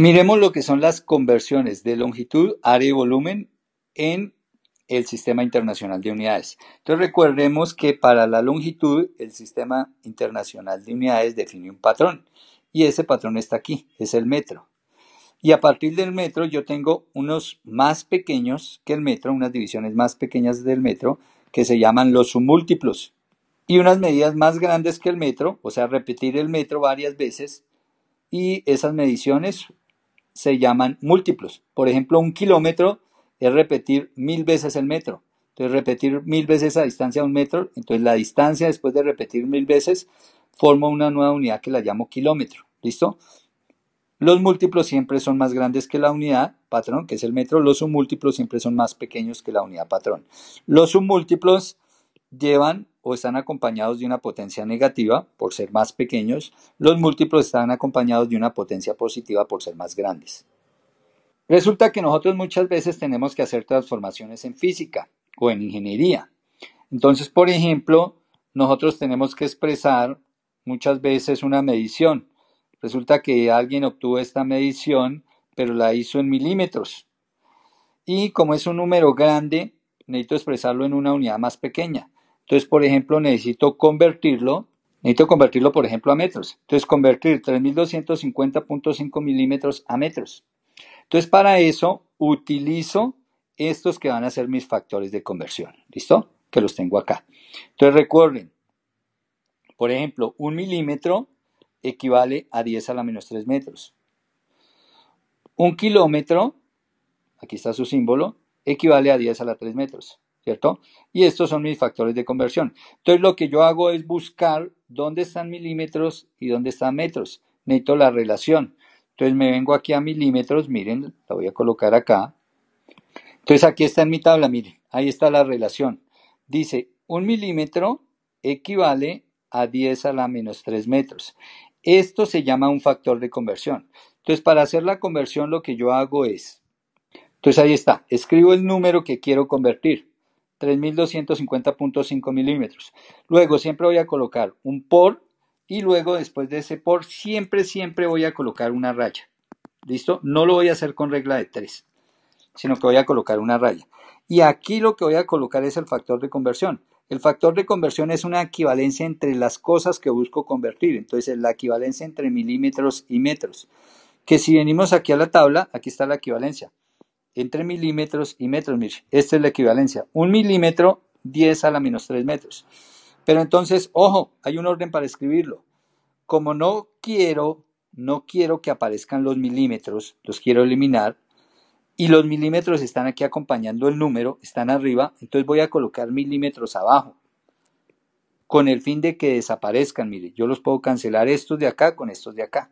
Miremos lo que son las conversiones de longitud, área y volumen en el Sistema Internacional de Unidades. Entonces recordemos que para la longitud el Sistema Internacional de Unidades define un patrón y ese patrón está aquí, es el metro. Y a partir del metro yo tengo unos más pequeños que el metro, unas divisiones más pequeñas del metro que se llaman los submúltiplos y unas medidas más grandes que el metro, o sea, repetir el metro varias veces y esas mediciones se llaman múltiplos. Por ejemplo, un kilómetro es repetir mil veces el metro. Entonces, repetir mil veces a distancia de un metro, entonces la distancia después de repetir mil veces forma una nueva unidad que la llamo kilómetro. ¿Listo? Los múltiplos siempre son más grandes que la unidad patrón, que es el metro. Los submúltiplos siempre son más pequeños que la unidad patrón. Los submúltiplos llevan o están acompañados de una potencia negativa por ser más pequeños, los múltiplos están acompañados de una potencia positiva por ser más grandes. Resulta que nosotros muchas veces tenemos que hacer transformaciones en física o en ingeniería. Entonces, por ejemplo, nosotros tenemos que expresar muchas veces una medición. Resulta que alguien obtuvo esta medición, pero la hizo en milímetros. Y como es un número grande, necesito expresarlo en una unidad más pequeña. Entonces, por ejemplo, necesito convertirlo, necesito convertirlo, por ejemplo, a metros. Entonces, convertir 3250.5 milímetros a metros. Entonces, para eso utilizo estos que van a ser mis factores de conversión. ¿Listo? Que los tengo acá. Entonces, recuerden, por ejemplo, un milímetro equivale a 10 a la menos 3 metros. Un kilómetro, aquí está su símbolo, equivale a 10 a la 3 metros. ¿cierto? Y estos son mis factores de conversión. Entonces lo que yo hago es buscar dónde están milímetros y dónde están metros. Necesito la relación. Entonces me vengo aquí a milímetros, miren, la voy a colocar acá. Entonces aquí está en mi tabla, miren, ahí está la relación. Dice, un milímetro equivale a 10 a la menos 3 metros. Esto se llama un factor de conversión. Entonces, para hacer la conversión, lo que yo hago es, entonces ahí está, escribo el número que quiero convertir. 3250.5 milímetros. Luego siempre voy a colocar un por y luego después de ese por siempre, siempre voy a colocar una raya. ¿Listo? No lo voy a hacer con regla de 3, sino que voy a colocar una raya. Y aquí lo que voy a colocar es el factor de conversión. El factor de conversión es una equivalencia entre las cosas que busco convertir. Entonces, es la equivalencia entre milímetros y metros. Que si venimos aquí a la tabla, aquí está la equivalencia entre milímetros y metros. Mire, esta es la equivalencia. Un milímetro, 10 a la menos 3 metros. Pero entonces, ojo, hay un orden para escribirlo. Como no quiero, no quiero que aparezcan los milímetros, los quiero eliminar. Y los milímetros están aquí acompañando el número, están arriba, entonces voy a colocar milímetros abajo, con el fin de que desaparezcan. Mire, yo los puedo cancelar estos de acá con estos de acá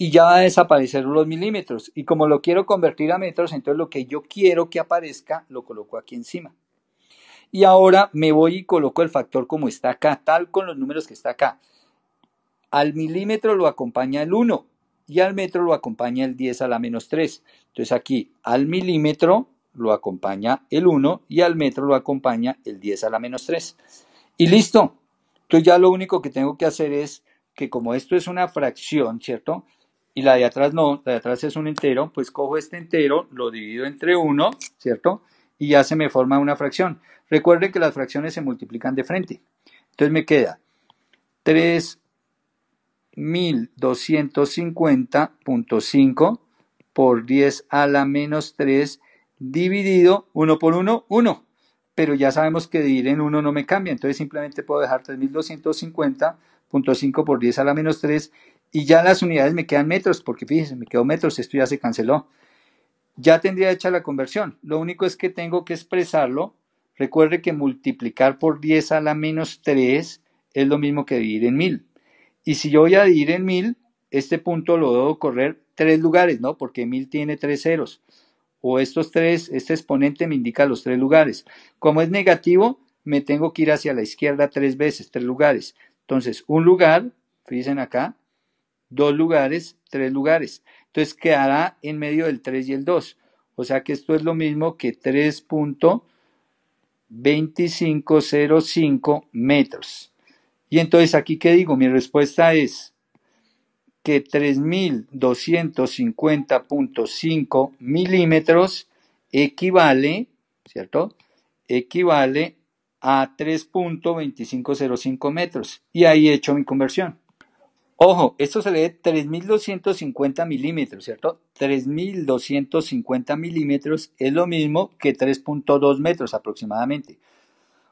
y ya va a desaparecer los milímetros. Y como lo quiero convertir a metros, entonces lo que yo quiero que aparezca lo coloco aquí encima. Y ahora me voy y coloco el factor como está acá, tal con los números que está acá. Al milímetro lo acompaña el 1 y al metro lo acompaña el 10 a la menos 3. Entonces aquí al milímetro lo acompaña el 1 y al metro lo acompaña el 10 a la menos 3. Y listo. Entonces ya lo único que tengo que hacer es que como esto es una fracción, ¿cierto? y la de atrás no, la de atrás es un entero, pues cojo este entero, lo divido entre 1, ¿cierto? Y ya se me forma una fracción. Recuerden que las fracciones se multiplican de frente. Entonces me queda 3250.5 por 10 a la menos 3 dividido 1 por 1, 1. Pero ya sabemos que dividir en 1 no me cambia, entonces simplemente puedo dejar 3250.5 por 10 a la menos 3 y ya las unidades me quedan metros, porque fíjense, me quedó metros, esto ya se canceló. Ya tendría hecha la conversión. Lo único es que tengo que expresarlo. Recuerde que multiplicar por 10 a la menos 3 es lo mismo que dividir en 1000. Y si yo voy a dividir en 1000, este punto lo debo correr tres lugares, ¿no? Porque 1000 tiene tres ceros. O estos tres, este exponente me indica los tres lugares. Como es negativo, me tengo que ir hacia la izquierda tres veces, tres lugares. Entonces, un lugar, fíjense acá, dos lugares, tres lugares. Entonces quedará en medio del 3 y el 2. O sea que esto es lo mismo que 3.2505 metros. Y entonces aquí qué digo, mi respuesta es que 3.250.5 milímetros equivale, ¿cierto? Equivale a 3.2505 metros. Y ahí he hecho mi conversión. Ojo, esto se lee 3250 milímetros, ¿cierto? 3250 milímetros es lo mismo que 3.2 metros aproximadamente.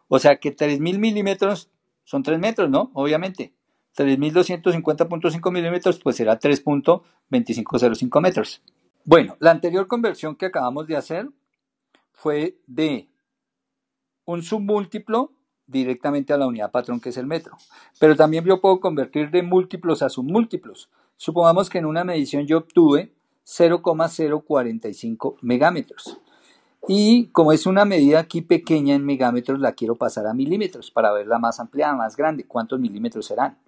O sea que 3000 milímetros son 3 metros, ¿no? Obviamente. 3250.5 milímetros, pues será 3.2505 metros. Bueno, la anterior conversión que acabamos de hacer fue de un submúltiplo directamente a la unidad patrón que es el metro. Pero también yo puedo convertir de múltiplos a submúltiplos. Supongamos que en una medición yo obtuve 0,045 megámetros. Y como es una medida aquí pequeña en megámetros, la quiero pasar a milímetros para verla más ampliada, más grande, cuántos milímetros serán.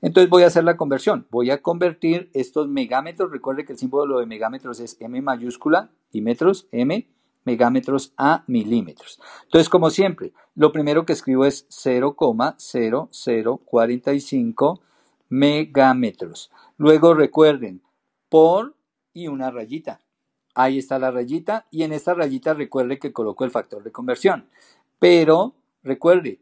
Entonces voy a hacer la conversión. Voy a convertir estos megámetros. Recuerde que el símbolo de megámetros es M mayúscula y metros M megámetros a milímetros. Entonces, como siempre, lo primero que escribo es 0,0045 megámetros. Luego recuerden, por y una rayita. Ahí está la rayita y en esta rayita recuerde que coloco el factor de conversión. Pero recuerde,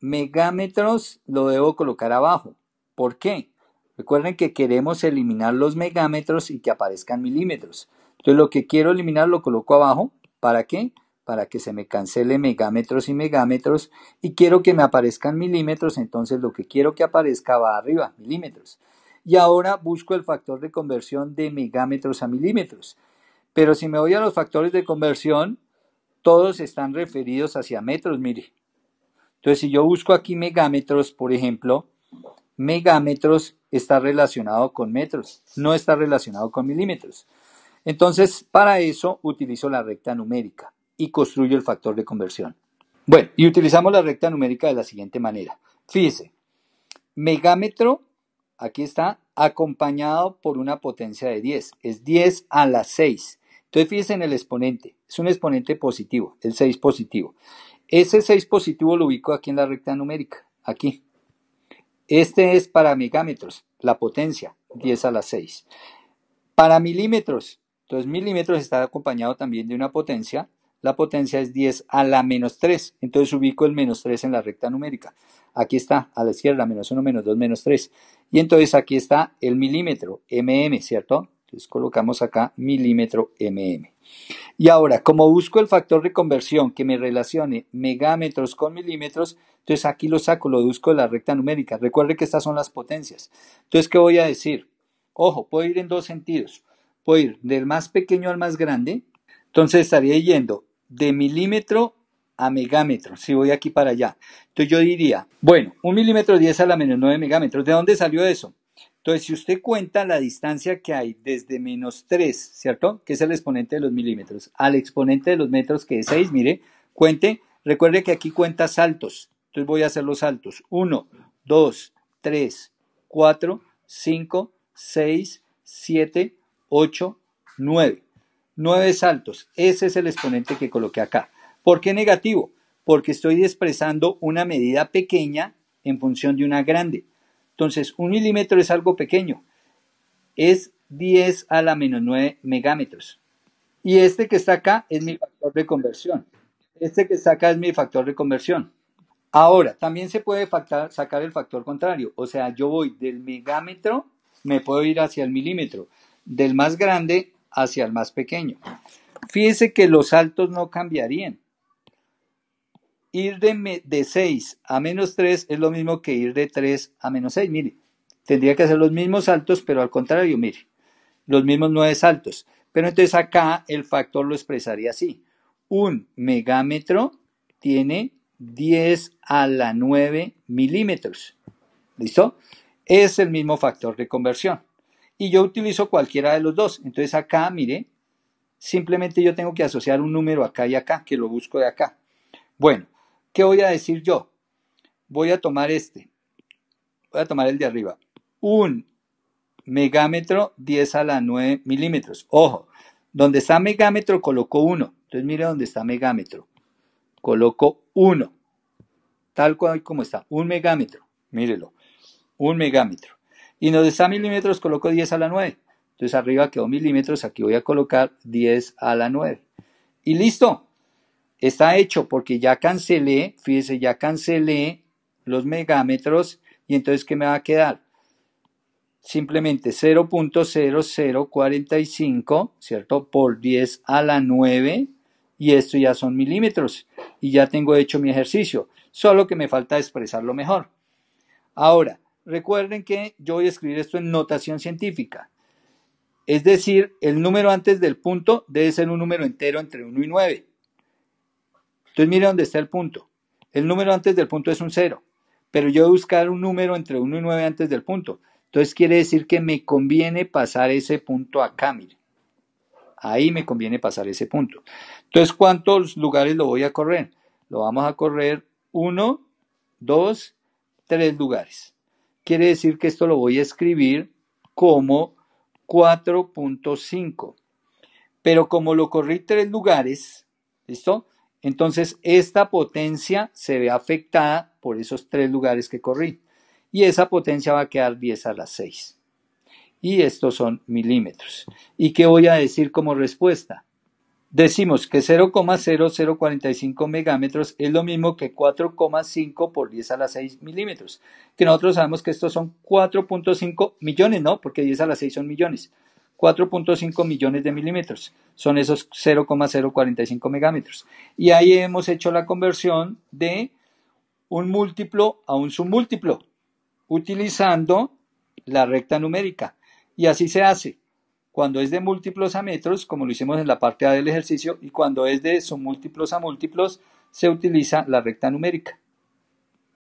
megámetros lo debo colocar abajo. ¿Por qué? Recuerden que queremos eliminar los megámetros y que aparezcan milímetros. Entonces lo que quiero eliminar lo coloco abajo ¿Para qué? Para que se me cancele megámetros y megámetros y quiero que me aparezcan milímetros, entonces lo que quiero que aparezca va arriba, milímetros. Y ahora busco el factor de conversión de megámetros a milímetros. Pero si me voy a los factores de conversión, todos están referidos hacia metros, mire. Entonces, si yo busco aquí megámetros, por ejemplo, megámetros está relacionado con metros, no está relacionado con milímetros. Entonces, para eso utilizo la recta numérica y construyo el factor de conversión. Bueno, y utilizamos la recta numérica de la siguiente manera. Fíjese, megámetro, aquí está, acompañado por una potencia de 10. Es 10 a la 6. Entonces, fíjese en el exponente. Es un exponente positivo, el 6 positivo. Ese 6 positivo lo ubico aquí en la recta numérica, aquí. Este es para megámetros, la potencia, 10 a la 6. Para milímetros, entonces, milímetros está acompañado también de una potencia. La potencia es 10 a la menos 3. Entonces, ubico el menos 3 en la recta numérica. Aquí está, a la izquierda, menos 1, menos 2, menos 3. Y entonces aquí está el milímetro, mm, ¿cierto? Entonces, colocamos acá milímetro mm. Y ahora, como busco el factor de conversión que me relacione megámetros con milímetros, entonces aquí lo saco, lo busco en la recta numérica. Recuerde que estas son las potencias. Entonces, ¿qué voy a decir? Ojo, puedo ir en dos sentidos puedo ir del más pequeño al más grande, entonces estaría yendo de milímetro a megámetro, si voy aquí para allá. Entonces yo diría, bueno, un milímetro 10 a la menos 9 megámetros, ¿de dónde salió eso? Entonces, si usted cuenta la distancia que hay desde menos 3, ¿cierto? Que es el exponente de los milímetros, al exponente de los metros, que es 6, mire, cuente, recuerde que aquí cuenta saltos, entonces voy a hacer los saltos, 1, 2, 3, 4, 5, 6, 7, 8, 9. 9 saltos. Ese es el exponente que coloqué acá. ¿Por qué negativo? Porque estoy expresando una medida pequeña en función de una grande. Entonces, un milímetro es algo pequeño. Es 10 a la menos 9 megámetros. Y este que está acá es mi factor de conversión. Este que está acá es mi factor de conversión. Ahora, también se puede sacar el factor contrario. O sea, yo voy del megámetro, me puedo ir hacia el milímetro del más grande hacia el más pequeño. Fíjense que los saltos no cambiarían. Ir de, de 6 a menos 3 es lo mismo que ir de 3 a menos 6. Mire, tendría que hacer los mismos saltos, pero al contrario, mire, los mismos 9 saltos. Pero entonces acá el factor lo expresaría así. Un megámetro tiene 10 a la 9 milímetros. ¿Listo? Es el mismo factor de conversión y yo utilizo cualquiera de los dos. Entonces acá, mire, simplemente yo tengo que asociar un número acá y acá, que lo busco de acá. Bueno, ¿qué voy a decir yo? Voy a tomar este. Voy a tomar el de arriba. Un megámetro 10 a la 9 milímetros. Ojo, donde está megámetro coloco uno. Entonces mire dónde está megámetro. Coloco uno. Tal cual como está. Un megámetro. Mírelo. Un megámetro. Y donde está milímetros, coloco 10 a la 9. Entonces arriba quedó milímetros, aquí voy a colocar 10 a la 9. Y listo. Está hecho porque ya cancelé, fíjese, ya cancelé los megámetros y entonces ¿qué me va a quedar? Simplemente 0.0045, ¿cierto? Por 10 a la 9 y esto ya son milímetros y ya tengo hecho mi ejercicio, solo que me falta expresarlo mejor. Ahora, recuerden que yo voy a escribir esto en notación científica. Es decir, el número antes del punto debe ser un número entero entre 1 y 9. Entonces mire dónde está el punto. El número antes del punto es un 0, pero yo voy a buscar un número entre 1 y 9 antes del punto. Entonces quiere decir que me conviene pasar ese punto acá, mire. Ahí me conviene pasar ese punto. Entonces, ¿cuántos lugares lo voy a correr? Lo vamos a correr 1, 2, 3 lugares quiere decir que esto lo voy a escribir como 4.5. Pero como lo corrí tres lugares, ¿listo? Entonces esta potencia se ve afectada por esos tres lugares que corrí. Y esa potencia va a quedar 10 a las 6. Y estos son milímetros. ¿Y qué voy a decir como respuesta? Decimos que 0,0045 megámetros es lo mismo que 4,5 por 10 a la 6 milímetros, que nosotros sabemos que estos son 4.5 millones, ¿no? Porque 10 a la 6 son millones. 4.5 millones de milímetros. Son esos 0,045 megámetros. Y ahí hemos hecho la conversión de un múltiplo a un submúltiplo, utilizando la recta numérica. Y así se hace cuando es de múltiplos a metros, como lo hicimos en la parte A del ejercicio, y cuando es de múltiplos a múltiplos, se utiliza la recta numérica.